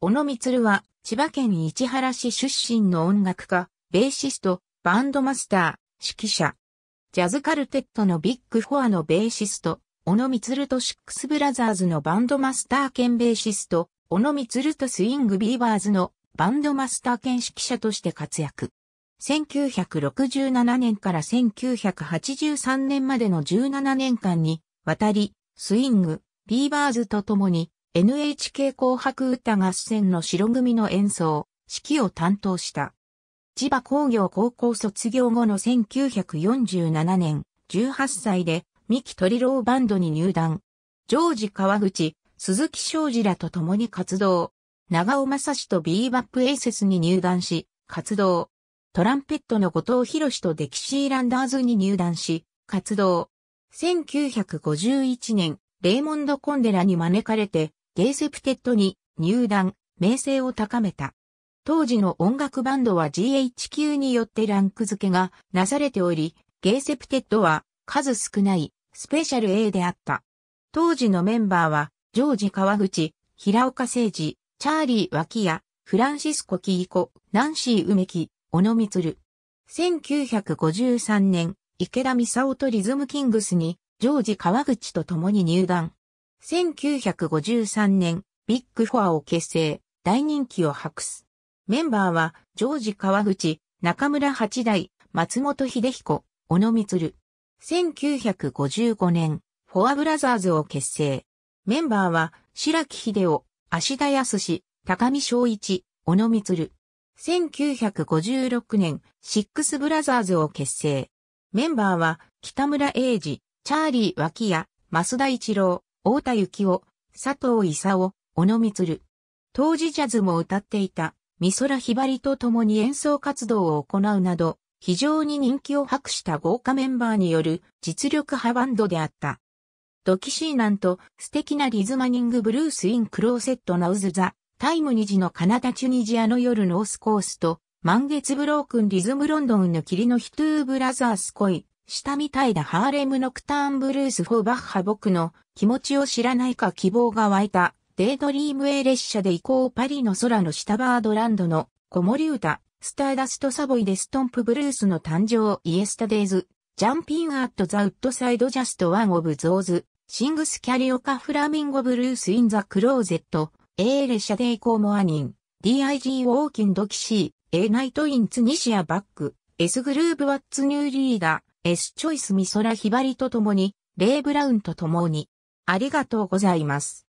小野光は、千葉県市原市出身の音楽家、ベーシスト、バンドマスター、指揮者。ジャズカルテットのビッグフォアのベーシスト、小野光とシックスブラザーズのバンドマスター兼ベーシスト、小野光とスイングビーバーズのバンドマスター兼指揮者として活躍。1967年から1983年までの17年間に、わたり、スイング、ビーバーズと共に、NHK 紅白歌合戦の白組の演奏、指揮を担当した。千葉工業高校卒業後の1947年、18歳で、三木トリローバンドに入団。ジョージ川口、鈴木昌司らと共に活動。長尾正史とビーバップエイセスに入団し、活動。トランペットの後藤博とデキシーランダーズに入団し、活動。1951年、レイモンド・コンデラに招かれて、ゲーセプテッドに入団、名声を高めた。当時の音楽バンドは GHQ によってランク付けがなされており、ゲーセプテッドは数少ないスペシャル A であった。当時のメンバーは、ジョージ川口、平岡誠二、チャーリー脇屋、フランシスコ・キイコ、ナンシー・梅木、小野光。1953年、池田美沙夫とリズムキングスに、ジョージ川口と共に入団。1953年、ビッグフォアを結成、大人気を博す。メンバーは、ジョージ川口、中村八大、松本秀彦、小野光。1955年、フォアブラザーズを結成。メンバーは、白木秀夫、芦田康史、高見昭一、小野光。1956年、シックスブラザーズを結成。メンバーは、北村英二、チャーリー脇屋、増田一郎、太田幸夫、佐藤勲、小野光。当時ジャズも歌っていた、美空ひばりと共に演奏活動を行うなど、非常に人気を博した豪華メンバーによる実力派バンドであった。ドキシーナンと素敵なリズマニングブルースインクローセットナウズザ、タイム2時のカナダチュニジアの夜ノースコースと、満月ブロークンリズムロンドンの霧のヒトゥーブラザース恋、下みたいだハーレムノクターンブルースフォーバッハ僕の気持ちを知らないか希望が湧いたデイドリーム A 列車で行こうパリの空の下バードランドの子守歌スターダストサボイでストンプブルースの誕生イエスタデイズジャンピンアットザウッドサイドジャストワンオブゾーズシングスキャリオカフラミンゴブルースインザクローゼット A 列車で行こうモアニン DIG ウォーキンドキシー A ナイトインツニシアバック S グルーブワッツニューリーダーエスチョイス美空ひばりと共に、レイ・ブラウンと共に、ありがとうございます。